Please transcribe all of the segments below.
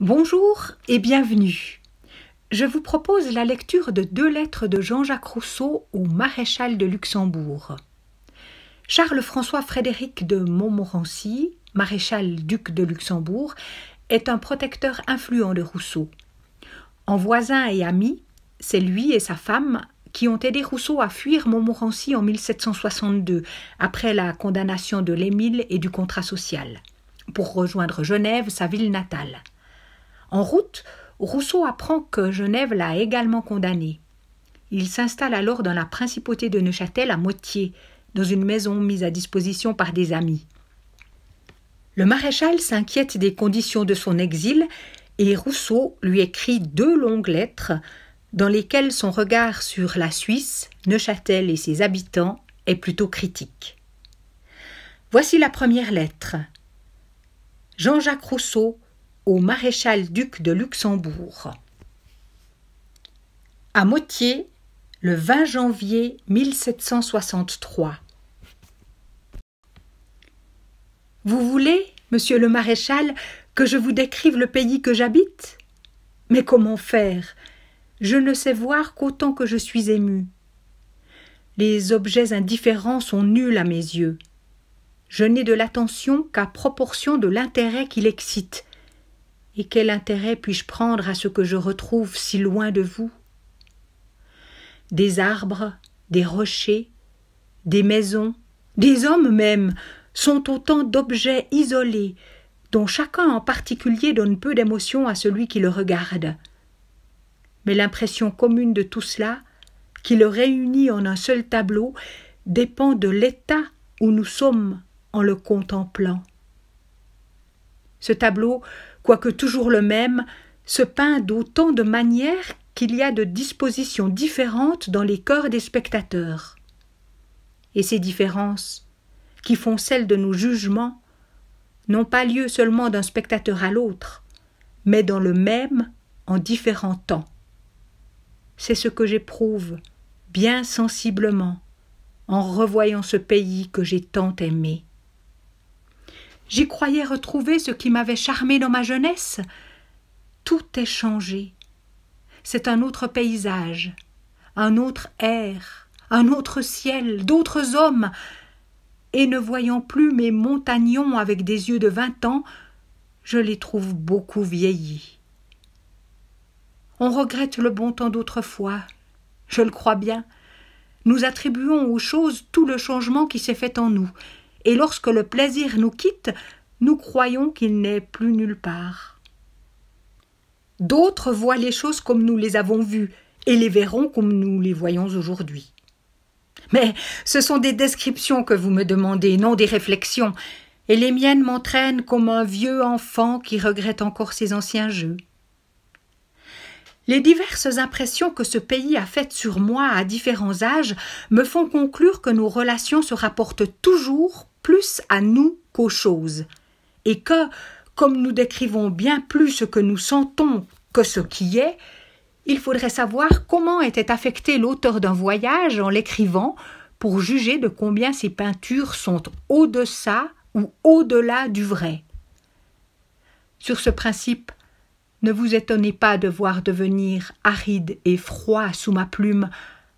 Bonjour et bienvenue. Je vous propose la lecture de deux lettres de Jean-Jacques Rousseau au maréchal de Luxembourg. Charles-François Frédéric de Montmorency, maréchal duc de Luxembourg, est un protecteur influent de Rousseau. En voisin et ami, c'est lui et sa femme qui ont aidé Rousseau à fuir Montmorency en 1762, après la condamnation de l'Émile et du contrat social, pour rejoindre Genève, sa ville natale. En route, Rousseau apprend que Genève l'a également condamné. Il s'installe alors dans la principauté de Neuchâtel à Moitié, dans une maison mise à disposition par des amis. Le maréchal s'inquiète des conditions de son exil et Rousseau lui écrit deux longues lettres dans lesquelles son regard sur la Suisse, Neuchâtel et ses habitants est plutôt critique. Voici la première lettre. Jean-Jacques Rousseau, au maréchal-duc de Luxembourg. À Motier, le 20 janvier 1763. Vous voulez, monsieur le maréchal, que je vous décrive le pays que j'habite Mais comment faire Je ne sais voir qu'autant que je suis ému. Les objets indifférents sont nuls à mes yeux. Je n'ai de l'attention qu'à proportion de l'intérêt qu'il excite. Et quel intérêt puis-je prendre à ce que je retrouve si loin de vous Des arbres, des rochers, des maisons, des hommes même, sont autant d'objets isolés, dont chacun en particulier donne peu d'émotion à celui qui le regarde. Mais l'impression commune de tout cela, qui le réunit en un seul tableau, dépend de l'état où nous sommes en le contemplant. Ce tableau quoique toujours le même, se peint d'autant de manières qu'il y a de dispositions différentes dans les corps des spectateurs. Et ces différences, qui font celles de nos jugements, n'ont pas lieu seulement d'un spectateur à l'autre, mais dans le même en différents temps. C'est ce que j'éprouve bien sensiblement en revoyant ce pays que j'ai tant aimé. J'y croyais retrouver ce qui m'avait charmé dans ma jeunesse. Tout est changé. C'est un autre paysage, un autre air, un autre ciel, d'autres hommes. Et ne voyant plus mes montagnons avec des yeux de vingt ans, je les trouve beaucoup vieillis. On regrette le bon temps d'autrefois, je le crois bien. Nous attribuons aux choses tout le changement qui s'est fait en nous, et lorsque le plaisir nous quitte, nous croyons qu'il n'est plus nulle part. D'autres voient les choses comme nous les avons vues et les verront comme nous les voyons aujourd'hui. Mais ce sont des descriptions que vous me demandez, non des réflexions, et les miennes m'entraînent comme un vieux enfant qui regrette encore ses anciens jeux. Les diverses impressions que ce pays a faites sur moi à différents âges me font conclure que nos relations se rapportent toujours plus à nous qu'aux choses, et que, comme nous décrivons bien plus ce que nous sentons que ce qui est, il faudrait savoir comment était affecté l'auteur d'un voyage en l'écrivant pour juger de combien ses peintures sont au-deçà ou au-delà du vrai. Sur ce principe, ne vous étonnez pas de voir devenir aride et froid sous ma plume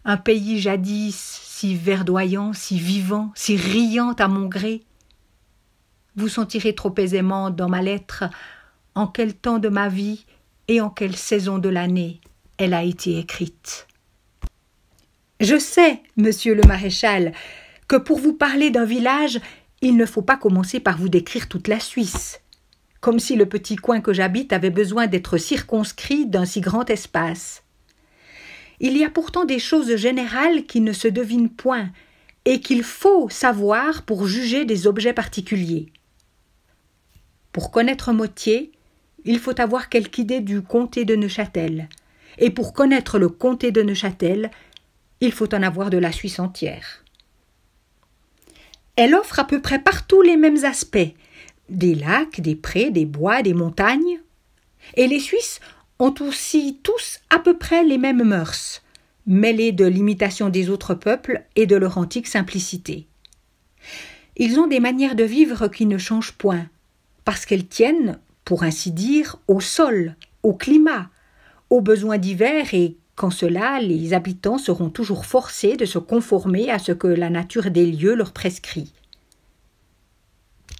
un pays jadis si verdoyant, si vivant, si riant à mon gré. Vous sentirez trop aisément dans ma lettre en quel temps de ma vie et en quelle saison de l'année elle a été écrite. Je sais, monsieur le maréchal, que pour vous parler d'un village, il ne faut pas commencer par vous décrire toute la Suisse. Comme si le petit coin que j'habite avait besoin d'être circonscrit d'un si grand espace. Il y a pourtant des choses générales qui ne se devinent point, et qu'il faut savoir pour juger des objets particuliers. Pour connaître Mottier, il faut avoir quelque idée du comté de Neuchâtel, et pour connaître le comté de Neuchâtel, il faut en avoir de la Suisse entière. Elle offre à peu près partout les mêmes aspects des lacs, des prés, des bois, des montagnes, et les Suisses ont aussi tous à peu près les mêmes mœurs, mêlées de l'imitation des autres peuples et de leur antique simplicité. Ils ont des manières de vivre qui ne changent point, parce qu'elles tiennent, pour ainsi dire, au sol, au climat, aux besoins divers et qu'en cela les habitants seront toujours forcés de se conformer à ce que la nature des lieux leur prescrit.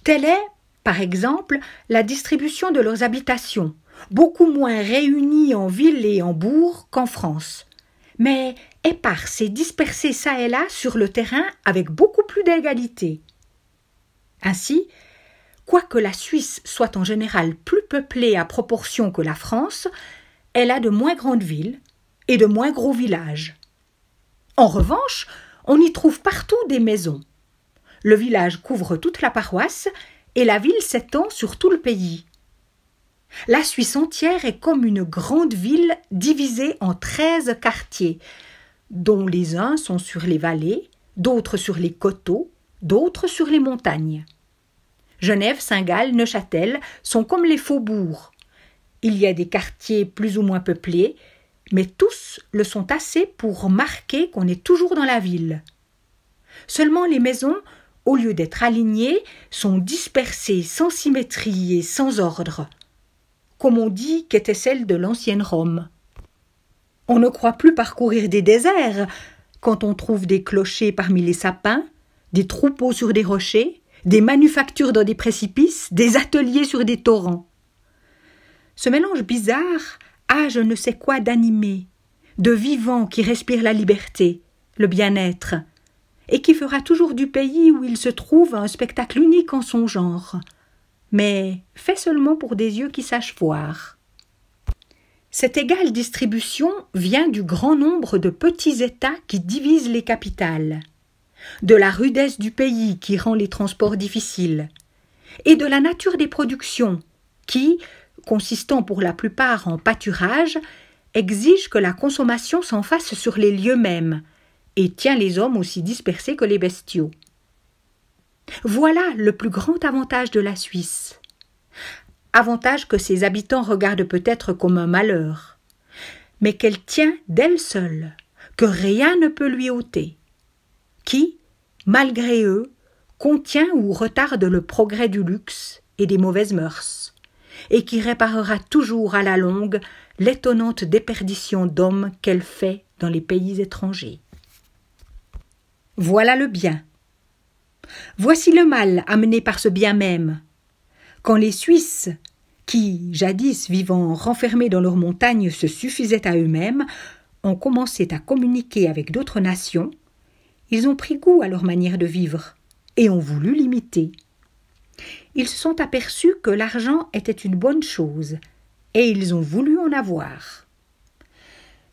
Telle est, par exemple, la distribution de leurs habitations, beaucoup moins réunis en ville et en bourg qu'en France, mais éparses et dispersés çà et là sur le terrain avec beaucoup plus d'égalité. Ainsi, quoique la Suisse soit en général plus peuplée à proportion que la France, elle a de moins grandes villes et de moins gros villages. En revanche, on y trouve partout des maisons. Le village couvre toute la paroisse et la ville s'étend sur tout le pays. La Suisse entière est comme une grande ville divisée en treize quartiers, dont les uns sont sur les vallées, d'autres sur les coteaux, d'autres sur les montagnes. Genève, Saint-Gall, Neuchâtel sont comme les faubourgs. Il y a des quartiers plus ou moins peuplés, mais tous le sont assez pour marquer qu'on est toujours dans la ville. Seulement les maisons, au lieu d'être alignées, sont dispersées sans symétrie et sans ordre comme on dit qu'était celle de l'ancienne Rome. On ne croit plus parcourir des déserts quand on trouve des clochers parmi les sapins, des troupeaux sur des rochers, des manufactures dans des précipices, des ateliers sur des torrents. Ce mélange bizarre a je ne sais quoi d'animé, de vivant qui respire la liberté, le bien-être, et qui fera toujours du pays où il se trouve un spectacle unique en son genre mais fait seulement pour des yeux qui sachent voir. Cette égale distribution vient du grand nombre de petits États qui divisent les capitales, de la rudesse du pays qui rend les transports difficiles, et de la nature des productions qui, consistant pour la plupart en pâturage, exige que la consommation s'en fasse sur les lieux mêmes, et tient les hommes aussi dispersés que les bestiaux. Voilà le plus grand avantage de la Suisse. Avantage que ses habitants regardent peut-être comme un malheur, mais qu'elle tient d'elle seule, que rien ne peut lui ôter, qui, malgré eux, contient ou retarde le progrès du luxe et des mauvaises mœurs, et qui réparera toujours à la longue l'étonnante déperdition d'hommes qu'elle fait dans les pays étrangers. Voilà le bien, voici le mal amené par ce bien même. Quand les Suisses, qui, jadis vivant renfermés dans leurs montagnes, se suffisaient à eux-mêmes, ont commencé à communiquer avec d'autres nations, ils ont pris goût à leur manière de vivre et ont voulu l'imiter. Ils se sont aperçus que l'argent était une bonne chose et ils ont voulu en avoir.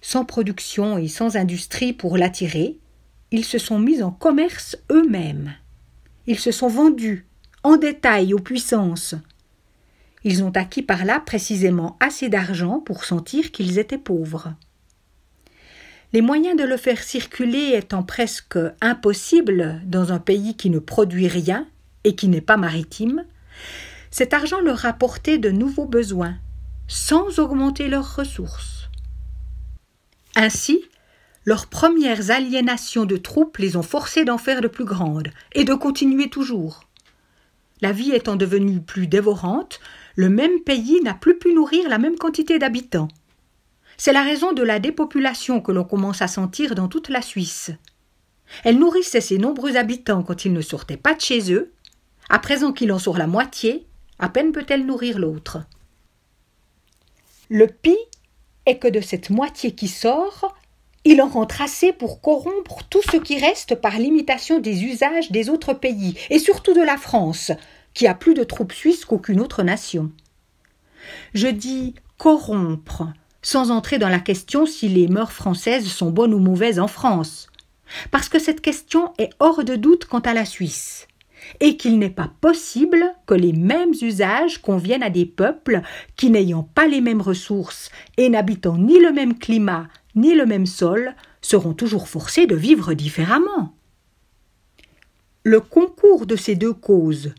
Sans production et sans industrie pour l'attirer, ils se sont mis en commerce eux-mêmes ils se sont vendus en détail aux puissances. Ils ont acquis par là précisément assez d'argent pour sentir qu'ils étaient pauvres. Les moyens de le faire circuler étant presque impossibles dans un pays qui ne produit rien et qui n'est pas maritime, cet argent leur apportait de nouveaux besoins, sans augmenter leurs ressources. Ainsi, leurs premières aliénations de troupes les ont forcés d'en faire de plus grandes, et de continuer toujours. La vie étant devenue plus dévorante, le même pays n'a plus pu nourrir la même quantité d'habitants. C'est la raison de la dépopulation que l'on commence à sentir dans toute la Suisse. Elle nourrissait ses nombreux habitants quand ils ne sortaient pas de chez eux. À présent qu'il en sort la moitié, à peine peut-elle nourrir l'autre. Le pis est que de cette moitié qui sort, il en rentre assez pour corrompre tout ce qui reste par l'imitation des usages des autres pays, et surtout de la France, qui a plus de troupes suisses qu'aucune autre nation. Je dis corrompre, sans entrer dans la question si les mœurs françaises sont bonnes ou mauvaises en France, parce que cette question est hors de doute quant à la Suisse, et qu'il n'est pas possible que les mêmes usages conviennent à des peuples qui n'ayant pas les mêmes ressources et n'habitant ni le même climat, ni le même sol seront toujours forcés de vivre différemment. Le concours de ces deux causes,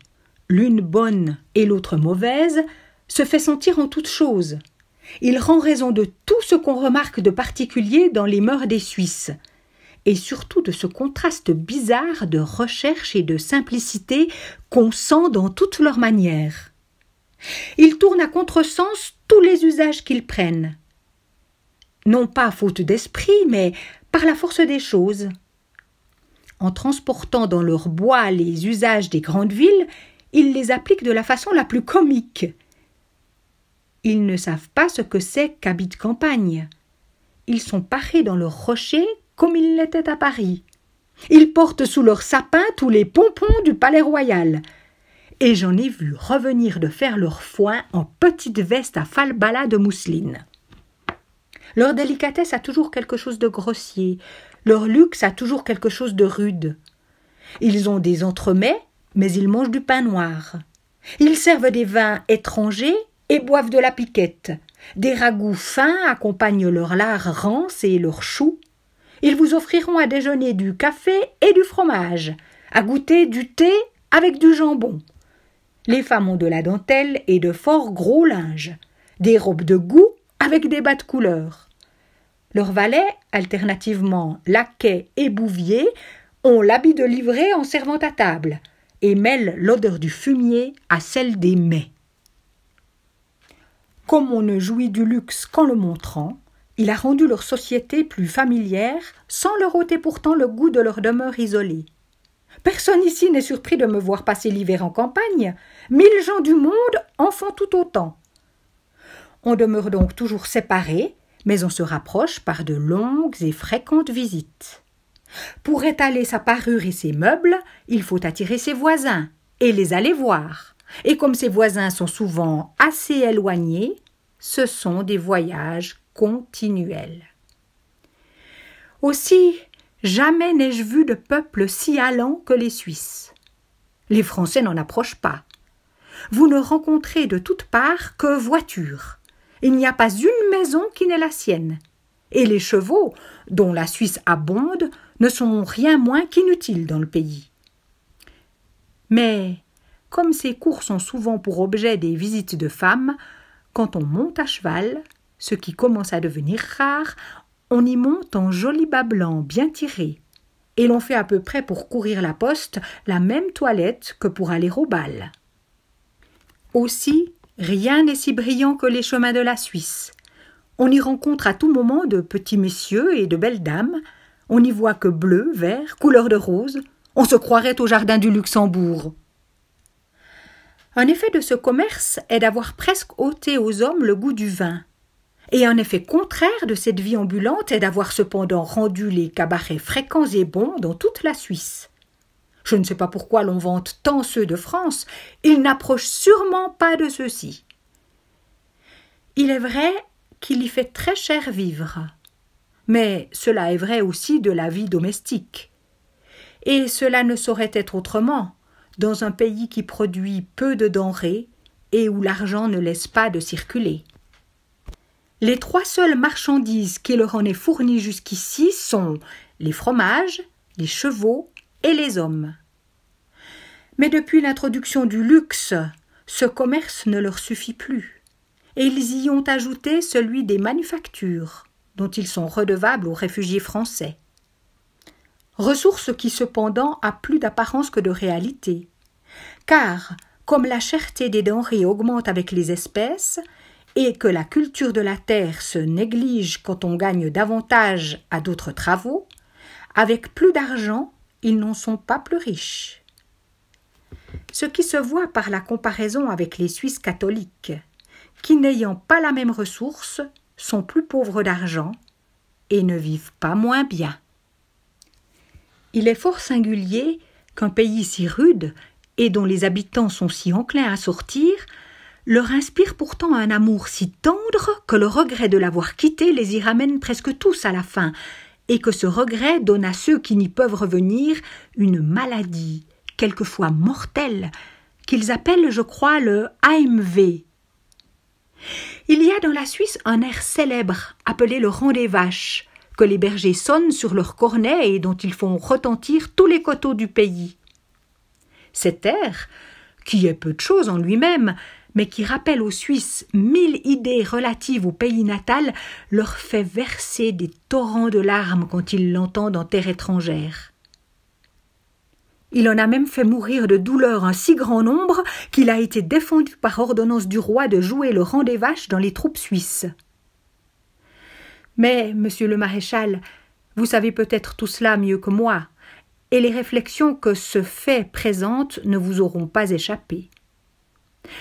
l'une bonne et l'autre mauvaise, se fait sentir en toutes choses. Il rend raison de tout ce qu'on remarque de particulier dans les mœurs des Suisses, et surtout de ce contraste bizarre de recherche et de simplicité qu'on sent dans toutes leurs manières. Ils tournent à contresens tous les usages qu'ils prennent, non pas faute d'esprit, mais par la force des choses. En transportant dans leur bois les usages des grandes villes, ils les appliquent de la façon la plus comique. Ils ne savent pas ce que c'est qu'habit campagne. Ils sont parés dans leurs rochers comme ils l'étaient à Paris. Ils portent sous leur sapin tous les pompons du palais royal. Et j'en ai vu revenir de faire leur foin en petite veste à falbala de mousseline. Leur délicatesse a toujours quelque chose de grossier, leur luxe a toujours quelque chose de rude. Ils ont des entremets, mais ils mangent du pain noir. Ils servent des vins étrangers et boivent de la piquette. Des ragoûts fins accompagnent leur lard rance et leurs choux. Ils vous offriront à déjeuner du café et du fromage, à goûter du thé avec du jambon. Les femmes ont de la dentelle et de fort gros linges, des robes de goût avec des bas de couleur. Leurs valets, alternativement laquais et bouviers, ont l'habit de livrer en servant à table et mêlent l'odeur du fumier à celle des mets. Comme on ne jouit du luxe qu'en le montrant, il a rendu leur société plus familière sans leur ôter pourtant le goût de leur demeure isolée. Personne ici n'est surpris de me voir passer l'hiver en campagne. Mille gens du monde en font tout autant. On demeure donc toujours séparés, mais on se rapproche par de longues et fréquentes visites. Pour étaler sa parure et ses meubles, il faut attirer ses voisins et les aller voir. Et comme ses voisins sont souvent assez éloignés, ce sont des voyages continuels. Aussi, jamais n'ai-je vu de peuple si allant que les Suisses. Les Français n'en approchent pas. Vous ne rencontrez de toutes parts que voitures, il n'y a pas une maison qui n'est la sienne. Et les chevaux, dont la Suisse abonde, ne sont rien moins qu'inutiles dans le pays. Mais, comme ces courses ont souvent pour objet des visites de femmes, quand on monte à cheval, ce qui commence à devenir rare, on y monte en joli bas blanc bien tiré, et l'on fait à peu près pour courir la poste la même toilette que pour aller au bal. Aussi, Rien n'est si brillant que les chemins de la Suisse. On y rencontre à tout moment de petits messieurs et de belles dames. On n'y voit que bleu, vert, couleur de rose. On se croirait au jardin du Luxembourg. Un effet de ce commerce est d'avoir presque ôté aux hommes le goût du vin. Et un effet contraire de cette vie ambulante est d'avoir cependant rendu les cabarets fréquents et bons dans toute la Suisse. Je ne sais pas pourquoi l'on vante tant ceux de France, ils n'approchent sûrement pas de ceux-ci. Il est vrai qu'il y fait très cher vivre, mais cela est vrai aussi de la vie domestique. Et cela ne saurait être autrement dans un pays qui produit peu de denrées et où l'argent ne laisse pas de circuler. Les trois seules marchandises qui leur en est fournies jusqu'ici sont les fromages, les chevaux et les hommes. Mais depuis l'introduction du luxe, ce commerce ne leur suffit plus, et ils y ont ajouté celui des manufactures, dont ils sont redevables aux réfugiés français. Ressource qui cependant a plus d'apparence que de réalité, car, comme la cherté des denrées augmente avec les espèces, et que la culture de la terre se néglige quand on gagne davantage à d'autres travaux, avec plus d'argent, ils n'en sont pas plus riches. Ce qui se voit par la comparaison avec les Suisses catholiques, qui n'ayant pas la même ressource, sont plus pauvres d'argent et ne vivent pas moins bien. Il est fort singulier qu'un pays si rude et dont les habitants sont si enclins à sortir leur inspire pourtant un amour si tendre que le regret de l'avoir quitté les y ramène presque tous à la fin, et que ce regret donne à ceux qui n'y peuvent revenir une maladie, quelquefois mortelle, qu'ils appellent, je crois, le AMV. Il y a dans la Suisse un air célèbre, appelé le rang des vaches, que les bergers sonnent sur leurs cornets et dont ils font retentir tous les coteaux du pays. Cet air, qui est peu de chose en lui-même, mais qui rappelle aux Suisses mille idées relatives au pays natal, leur fait verser des torrents de larmes quand ils l'entendent en terre étrangère. Il en a même fait mourir de douleur un si grand nombre qu'il a été défendu par ordonnance du roi de jouer le rang des vaches dans les troupes suisses. Mais, monsieur le maréchal, vous savez peut-être tout cela mieux que moi, et les réflexions que ce fait présente ne vous auront pas échappé.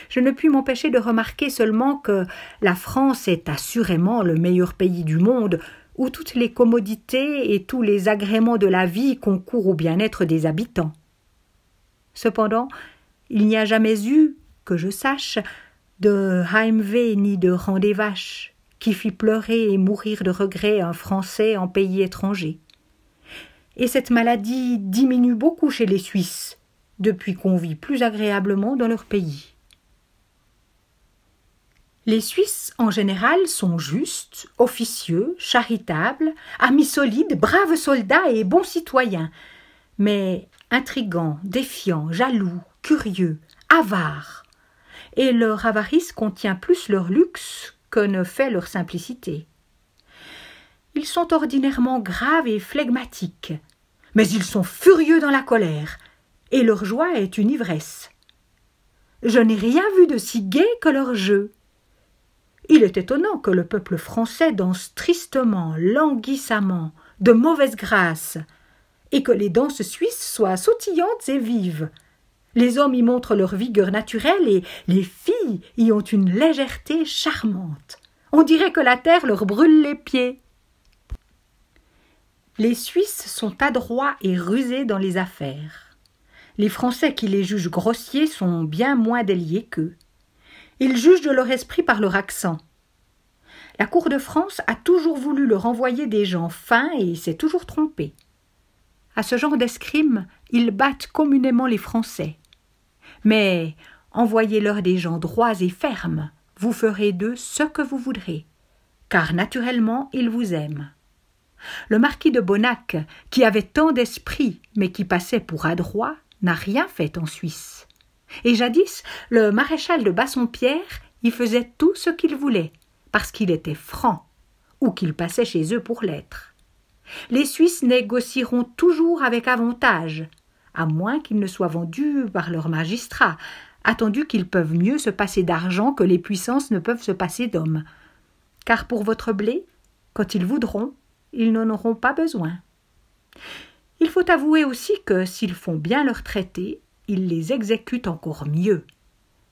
Je ne puis m'empêcher de remarquer seulement que la France est assurément le meilleur pays du monde, où toutes les commodités et tous les agréments de la vie concourent au bien-être des habitants. Cependant, il n'y a jamais eu, que je sache, de Heimweh ni de Rendez-Vache qui fit pleurer et mourir de regret un Français en pays étranger. Et cette maladie diminue beaucoup chez les Suisses, depuis qu'on vit plus agréablement dans leur pays. Les Suisses en général sont justes, officieux, charitables, amis solides, braves soldats et bons citoyens, mais intrigants, défiants, jaloux, curieux, avares. Et leur avarice contient plus leur luxe que ne fait leur simplicité. Ils sont ordinairement graves et flegmatiques, mais ils sont furieux dans la colère, et leur joie est une ivresse. Je n'ai rien vu de si gai que leur jeu. Il est étonnant que le peuple français danse tristement, languissamment, de mauvaise grâce, et que les danses suisses soient sautillantes et vives. Les hommes y montrent leur vigueur naturelle et les filles y ont une légèreté charmante. On dirait que la terre leur brûle les pieds. Les Suisses sont adroits et rusés dans les affaires. Les Français qui les jugent grossiers sont bien moins déliés qu'eux. Ils jugent de leur esprit par leur accent. La Cour de France a toujours voulu leur envoyer des gens fins et s'est toujours trompée. À ce genre d'escrime, ils battent communément les Français. Mais envoyez-leur des gens droits et fermes, vous ferez d'eux ce que vous voudrez, car naturellement ils vous aiment. Le marquis de Bonnac, qui avait tant d'esprit mais qui passait pour adroit, n'a rien fait en Suisse. Et jadis, le maréchal de Bassompierre y faisait tout ce qu'il voulait, parce qu'il était franc, ou qu'il passait chez eux pour l'être. Les Suisses négocieront toujours avec avantage, à moins qu'ils ne soient vendus par leurs magistrats, attendu qu'ils peuvent mieux se passer d'argent que les puissances ne peuvent se passer d'hommes. Car pour votre blé, quand ils voudront, ils n'en auront pas besoin. Il faut avouer aussi que, s'ils font bien leur traité, il les exécute encore mieux.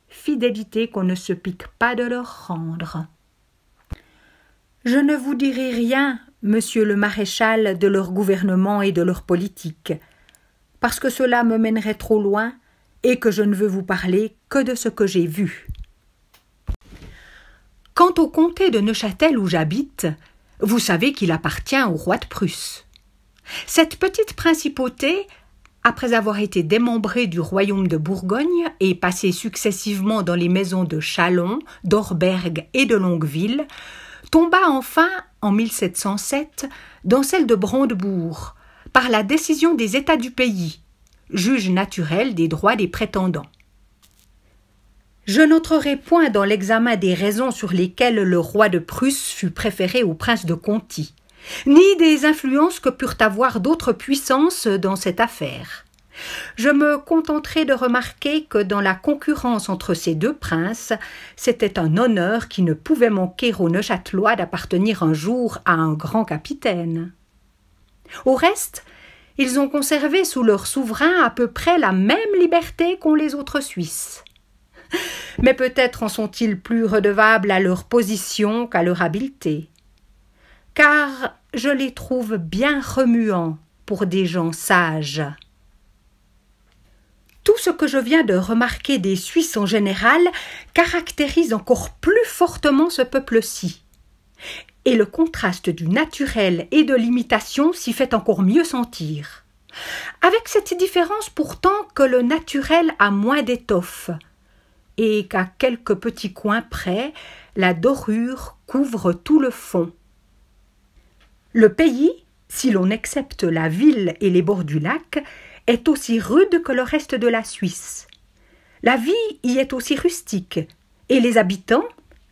Fidélité qu'on ne se pique pas de leur rendre. Je ne vous dirai rien, monsieur le maréchal, de leur gouvernement et de leur politique, parce que cela me mènerait trop loin et que je ne veux vous parler que de ce que j'ai vu. Quant au comté de Neuchâtel où j'habite, vous savez qu'il appartient au roi de Prusse. Cette petite principauté après avoir été démembré du royaume de Bourgogne et passé successivement dans les maisons de Chalon, d'Orberg et de Longueville, tomba enfin, en 1707, dans celle de Brandebourg, par la décision des États du pays, juge naturel des droits des prétendants. Je n'entrerai point dans l'examen des raisons sur lesquelles le roi de Prusse fut préféré au prince de Conti ni des influences que purent avoir d'autres puissances dans cette affaire. Je me contenterai de remarquer que dans la concurrence entre ces deux princes, c'était un honneur qui ne pouvait manquer aux Neuchâtelois d'appartenir un jour à un grand capitaine. Au reste, ils ont conservé sous leur souverain à peu près la même liberté qu'ont les autres Suisses. Mais peut-être en sont-ils plus redevables à leur position qu'à leur habileté car je les trouve bien remuants pour des gens sages. Tout ce que je viens de remarquer des Suisses en général caractérise encore plus fortement ce peuple-ci. Et le contraste du naturel et de l'imitation s'y fait encore mieux sentir. Avec cette différence pourtant que le naturel a moins d'étoffe, et qu'à quelques petits coins près, la dorure couvre tout le fond. Le pays, si l'on excepte la ville et les bords du lac, est aussi rude que le reste de la Suisse. La vie y est aussi rustique, et les habitants,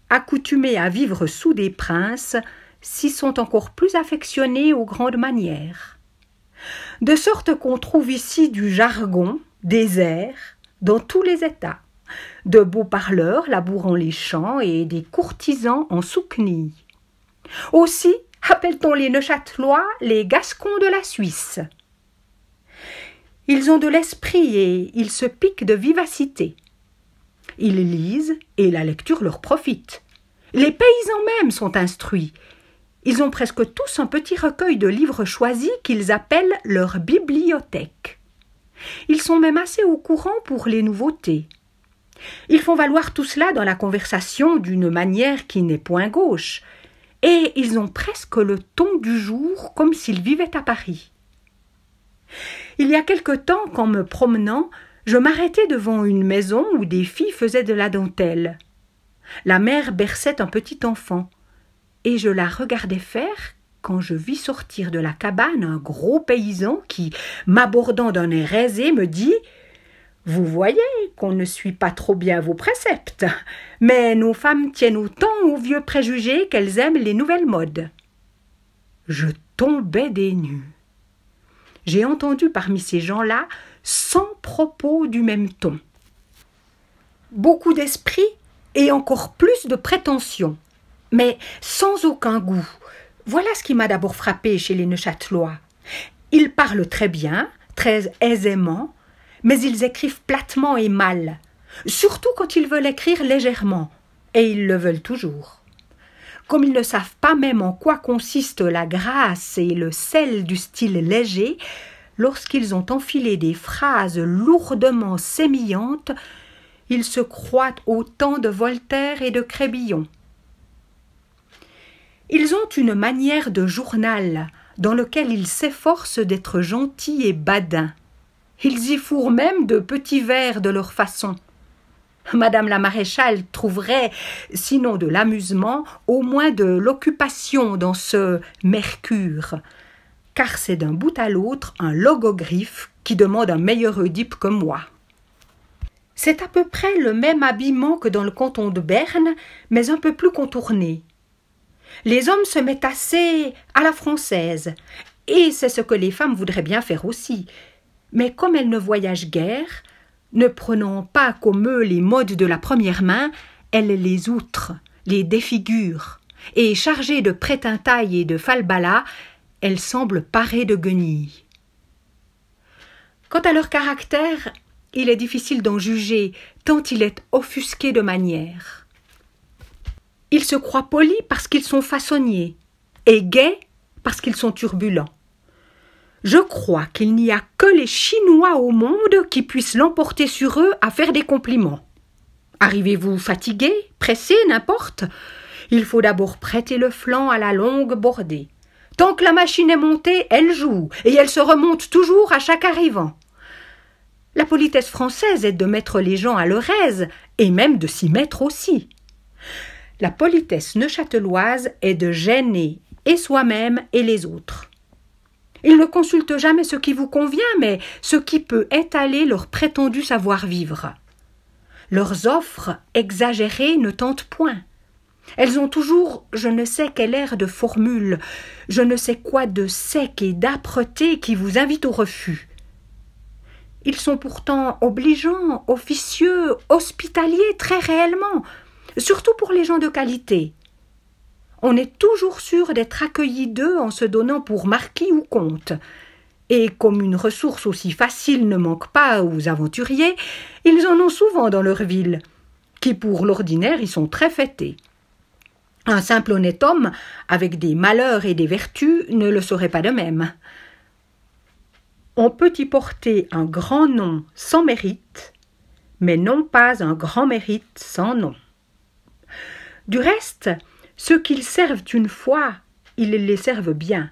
accoutumés à vivre sous des princes, s'y sont encore plus affectionnés aux grandes manières. De sorte qu'on trouve ici du jargon, des airs, dans tous les États, de beaux parleurs labourant les champs et des courtisans en soukni. Aussi appelle-t-on les Neuchâtelois les Gascons de la Suisse. Ils ont de l'esprit et ils se piquent de vivacité. Ils lisent et la lecture leur profite. Les paysans même sont instruits. Ils ont presque tous un petit recueil de livres choisis qu'ils appellent leur bibliothèque. Ils sont même assez au courant pour les nouveautés. Ils font valoir tout cela dans la conversation d'une manière qui n'est point gauche et ils ont presque le ton du jour comme s'ils vivaient à Paris. Il y a quelque temps qu'en me promenant, je m'arrêtai devant une maison où des filles faisaient de la dentelle. La mère berçait un petit enfant, et je la regardais faire quand je vis sortir de la cabane un gros paysan qui, m'abordant d'un air aisé, me dit vous voyez qu'on ne suit pas trop bien vos préceptes, mais nos femmes tiennent autant aux vieux préjugés qu'elles aiment les nouvelles modes. Je tombais des nues. J'ai entendu parmi ces gens-là cent propos du même ton. Beaucoup d'esprit et encore plus de prétention, mais sans aucun goût. Voilà ce qui m'a d'abord frappé chez les Neuchâtelois. Ils parlent très bien, très aisément, mais ils écrivent platement et mal, surtout quand ils veulent écrire légèrement, et ils le veulent toujours. Comme ils ne savent pas même en quoi consiste la grâce et le sel du style léger, lorsqu'ils ont enfilé des phrases lourdement sémillantes, ils se croient au temps de Voltaire et de Crébillon. Ils ont une manière de journal dans lequel ils s'efforcent d'être gentils et badins. Ils y fourrent même de petits verres de leur façon. Madame la maréchale trouverait, sinon de l'amusement, au moins de l'occupation dans ce mercure, car c'est d'un bout à l'autre un logogriffe qui demande un meilleur Oedipe que moi. C'est à peu près le même habillement que dans le canton de Berne, mais un peu plus contourné. Les hommes se mettent assez à la française, et c'est ce que les femmes voudraient bien faire aussi, mais comme elle ne voyage guère, ne prenant pas comme eux les modes de la première main, elle les outre, les défigure, et chargée de prétintailles et de falbalas, elle semble parée de guenilles. Quant à leur caractère, il est difficile d'en juger, tant il est offusqué de manière. Ils se croient polis parce qu'ils sont façonniers, et gais parce qu'ils sont turbulents. Je crois qu'il n'y a que les Chinois au monde qui puissent l'emporter sur eux à faire des compliments. Arrivez-vous fatigué, pressé, n'importe Il faut d'abord prêter le flanc à la longue bordée. Tant que la machine est montée, elle joue, et elle se remonte toujours à chaque arrivant. La politesse française est de mettre les gens à leur aise, et même de s'y mettre aussi. La politesse neuchâteloise est de gêner et soi-même et les autres. Ils ne consultent jamais ce qui vous convient, mais ce qui peut étaler leur prétendu savoir-vivre. Leurs offres exagérées ne tentent point. Elles ont toujours je ne sais quel air de formule, je ne sais quoi de sec et d'âpreté qui vous invite au refus. Ils sont pourtant obligeants, officieux, hospitaliers très réellement, surtout pour les gens de qualité on est toujours sûr d'être accueilli d'eux en se donnant pour marquis ou comte. Et comme une ressource aussi facile ne manque pas aux aventuriers, ils en ont souvent dans leur ville, qui pour l'ordinaire y sont très fêtés. Un simple honnête homme, avec des malheurs et des vertus, ne le saurait pas de même. On peut y porter un grand nom sans mérite, mais non pas un grand mérite sans nom. Du reste, ceux qu'ils servent une fois, ils les servent bien.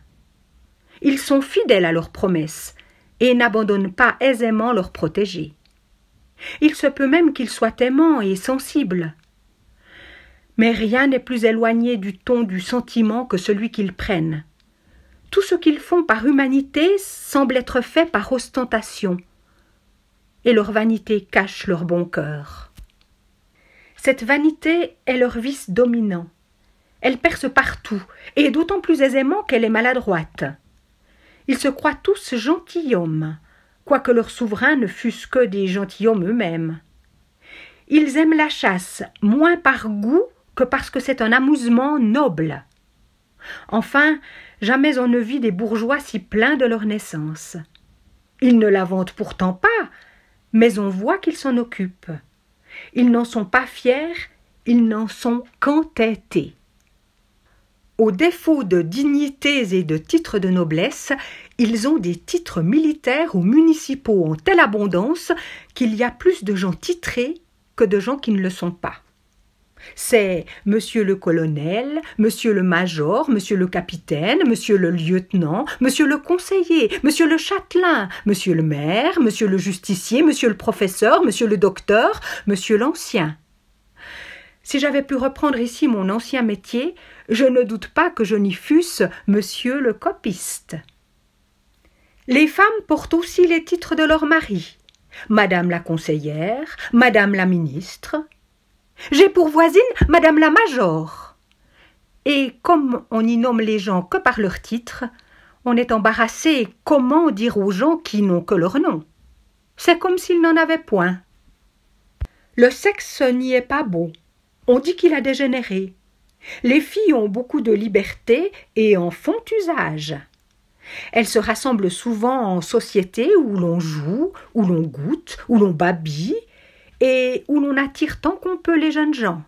Ils sont fidèles à leurs promesses et n'abandonnent pas aisément leurs protégés. Il se peut même qu'ils soient aimants et sensibles. Mais rien n'est plus éloigné du ton du sentiment que celui qu'ils prennent. Tout ce qu'ils font par humanité semble être fait par ostentation, et leur vanité cache leur bon cœur. Cette vanité est leur vice dominant. Elle perce partout, et d'autant plus aisément qu'elle est maladroite. Ils se croient tous gentilshommes, quoique leurs souverains ne fussent que des gentilshommes eux-mêmes. Ils aiment la chasse, moins par goût que parce que c'est un amusement noble. Enfin, jamais on ne vit des bourgeois si pleins de leur naissance. Ils ne la vantent pourtant pas, mais on voit qu'ils s'en occupent. Ils n'en sont pas fiers, ils n'en sont qu'entêtés. Au défaut de dignités et de titres de noblesse, ils ont des titres militaires ou municipaux en telle abondance qu'il y a plus de gens titrés que de gens qui ne le sont pas. C'est monsieur le colonel, monsieur le major, monsieur le capitaine, monsieur le lieutenant, monsieur le conseiller, monsieur le châtelain, monsieur le maire, monsieur le justicier, monsieur le professeur, monsieur le docteur, monsieur l'ancien. Si j'avais pu reprendre ici mon ancien métier, je ne doute pas que je n'y fusse monsieur le copiste. Les femmes portent aussi les titres de leur mari. Madame la conseillère, Madame la ministre. J'ai pour voisine Madame la major. Et comme on n'y nomme les gens que par leur titre, on est embarrassé comment dire aux gens qui n'ont que leur nom. C'est comme s'ils n'en avaient point. Le sexe n'y est pas beau. On dit qu'il a dégénéré. Les filles ont beaucoup de liberté et en font usage. Elles se rassemblent souvent en société où l'on joue, où l'on goûte, où l'on babille, et où l'on attire tant qu'on peut les jeunes gens.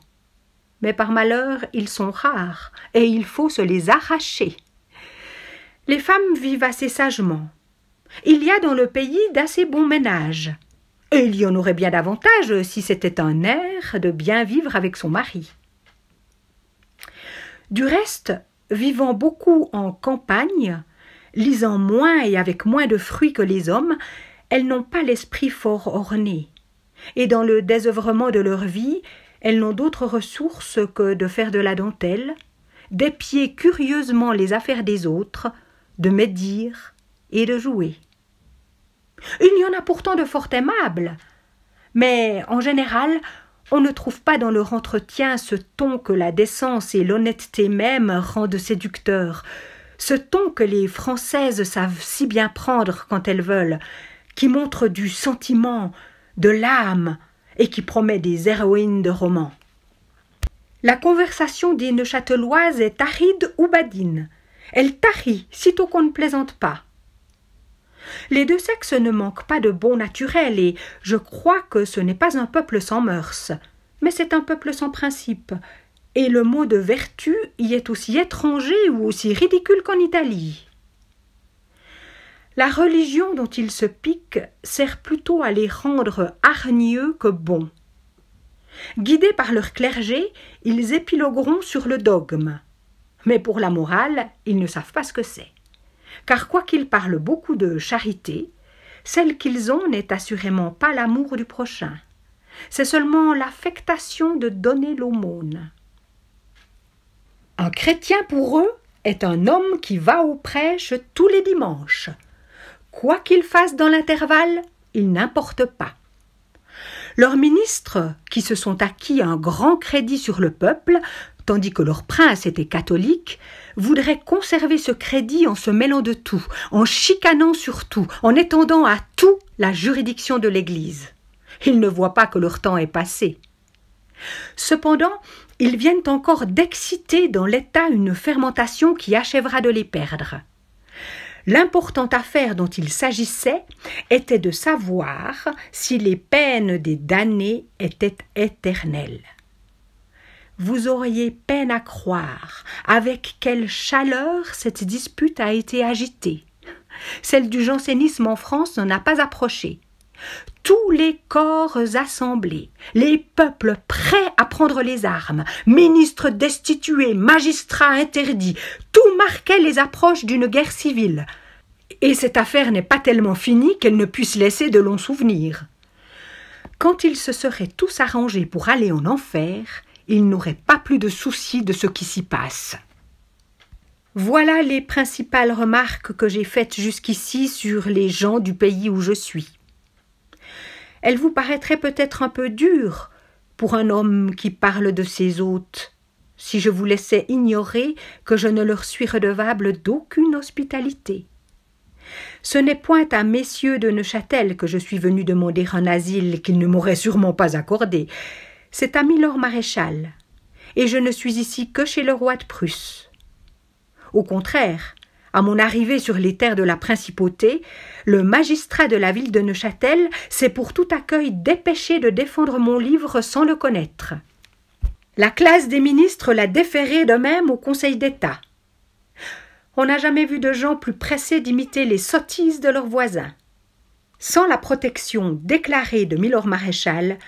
Mais par malheur, ils sont rares, et il faut se les arracher. Les femmes vivent assez sagement. Il y a dans le pays d'assez bons ménages. Et il y en aurait bien davantage si c'était un air de bien vivre avec son mari. Du reste, vivant beaucoup en campagne, lisant moins et avec moins de fruits que les hommes, elles n'ont pas l'esprit fort orné. Et dans le désœuvrement de leur vie, elles n'ont d'autres ressources que de faire de la dentelle, d'épier curieusement les affaires des autres, de médire et de jouer. Il y en a pourtant de fort aimables, mais en général, on ne trouve pas dans leur entretien ce ton que la décence et l'honnêteté même rendent séducteur, ce ton que les Françaises savent si bien prendre quand elles veulent, qui montre du sentiment, de l'âme, et qui promet des héroïnes de romans. La conversation des Neuchâteloises est aride ou badine. Elle tarit sitôt qu'on ne plaisante pas. Les deux sexes ne manquent pas de bon naturel et je crois que ce n'est pas un peuple sans mœurs, mais c'est un peuple sans principe. Et le mot de vertu y est aussi étranger ou aussi ridicule qu'en Italie. La religion dont ils se piquent sert plutôt à les rendre hargneux que bons. Guidés par leur clergé, ils épilogueront sur le dogme. Mais pour la morale, ils ne savent pas ce que c'est car quoiqu'ils parlent beaucoup de charité, celle qu'ils ont n'est assurément pas l'amour du prochain, c'est seulement l'affectation de donner l'aumône. Un chrétien pour eux est un homme qui va au prêche tous les dimanches. Quoi qu'il fasse dans l'intervalle, il n'importe pas. Leurs ministres, qui se sont acquis un grand crédit sur le peuple, tandis que leur prince était catholique, voudraient conserver ce crédit en se mêlant de tout, en chicanant sur tout, en étendant à tout la juridiction de l'Église. Ils ne voient pas que leur temps est passé. Cependant, ils viennent encore d'exciter dans l'État une fermentation qui achèvera de les perdre. L'importante affaire dont il s'agissait était de savoir si les peines des damnés étaient éternelles. Vous auriez peine à croire avec quelle chaleur cette dispute a été agitée. Celle du jansénisme en France n'en a pas approché. Tous les corps assemblés, les peuples prêts à prendre les armes, ministres destitués, magistrats interdits, tout marquait les approches d'une guerre civile. Et cette affaire n'est pas tellement finie qu'elle ne puisse laisser de longs souvenirs. Quand ils se seraient tous arrangés pour aller en enfer, il n'aurait pas plus de soucis de ce qui s'y passe. Voilà les principales remarques que j'ai faites jusqu'ici sur les gens du pays où je suis. Elles vous paraîtraient peut-être un peu dures pour un homme qui parle de ses hôtes, si je vous laissais ignorer que je ne leur suis redevable d'aucune hospitalité. Ce n'est point à messieurs de Neuchâtel que je suis venu demander un asile qu'ils ne m'auraient sûrement pas accordé, c'est à milord Maréchal, et je ne suis ici que chez le roi de Prusse. Au contraire, à mon arrivée sur les terres de la principauté, le magistrat de la ville de Neuchâtel s'est pour tout accueil dépêché de défendre mon livre sans le connaître. La classe des ministres l'a déféré de même au Conseil d'État. On n'a jamais vu de gens plus pressés d'imiter les sottises de leurs voisins. Sans la protection déclarée de Milord Maréchal,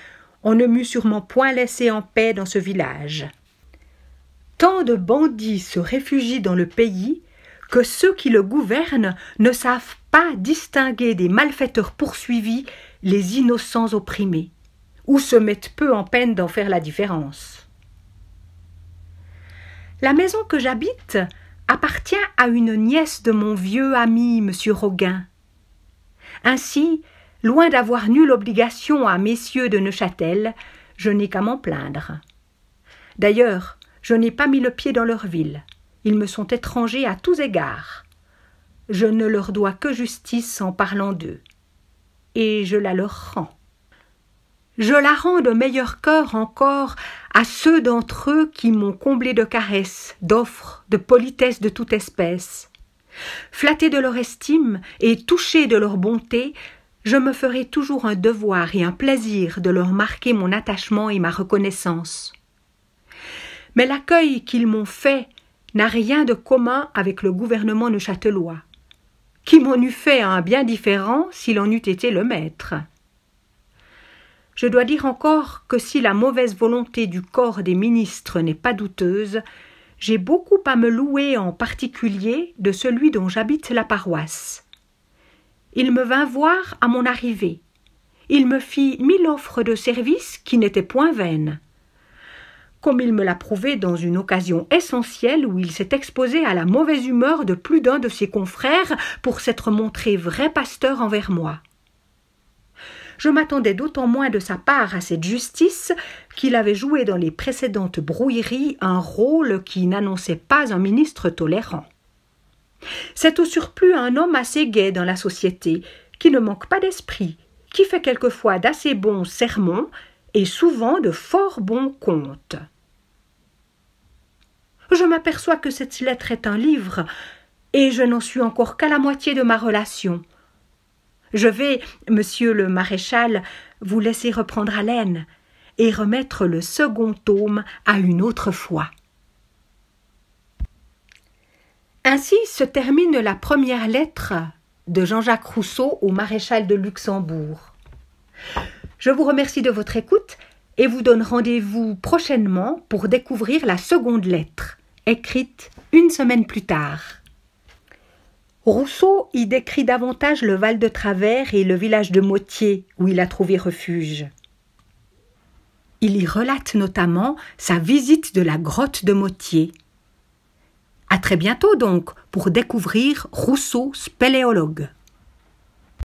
on ne m'eût sûrement point laissé en paix dans ce village. Tant de bandits se réfugient dans le pays que ceux qui le gouvernent ne savent pas distinguer des malfaiteurs poursuivis les innocents opprimés, ou se mettent peu en peine d'en faire la différence. La maison que j'habite appartient à une nièce de mon vieux ami, M. Roguin. Ainsi, Loin d'avoir nulle obligation à messieurs de Neuchâtel, je n'ai qu'à m'en plaindre. D'ailleurs, je n'ai pas mis le pied dans leur ville. Ils me sont étrangers à tous égards. Je ne leur dois que justice en parlant d'eux. Et je la leur rends. Je la rends de meilleur cœur encore à ceux d'entre eux qui m'ont comblé de caresses, d'offres, de politesses de toute espèce. Flatté de leur estime et touché de leur bonté, je me ferai toujours un devoir et un plaisir de leur marquer mon attachement et ma reconnaissance. Mais l'accueil qu'ils m'ont fait n'a rien de commun avec le gouvernement de neuchâtelois, qui m'en eût fait un bien différent s'il en eût été le maître. Je dois dire encore que si la mauvaise volonté du corps des ministres n'est pas douteuse, j'ai beaucoup à me louer en particulier de celui dont j'habite la paroisse il me vint voir à mon arrivée. Il me fit mille offres de services qui n'étaient point vaines. Comme il me l'a prouvé dans une occasion essentielle où il s'est exposé à la mauvaise humeur de plus d'un de ses confrères pour s'être montré vrai pasteur envers moi. Je m'attendais d'autant moins de sa part à cette justice qu'il avait joué dans les précédentes brouilleries un rôle qui n'annonçait pas un ministre tolérant. C'est au surplus un homme assez gai dans la société, qui ne manque pas d'esprit, qui fait quelquefois d'assez bons sermons et souvent de fort bons contes. Je m'aperçois que cette lettre est un livre, et je n'en suis encore qu'à la moitié de ma relation. Je vais, monsieur le maréchal, vous laisser reprendre haleine et remettre le second tome à une autre fois. Ainsi se termine la première lettre de Jean-Jacques Rousseau au maréchal de Luxembourg. Je vous remercie de votre écoute et vous donne rendez-vous prochainement pour découvrir la seconde lettre, écrite une semaine plus tard. Rousseau y décrit davantage le Val de Travers et le village de Mautier où il a trouvé refuge. Il y relate notamment sa visite de la grotte de Mautier. À très bientôt donc pour découvrir Rousseau spéléologue.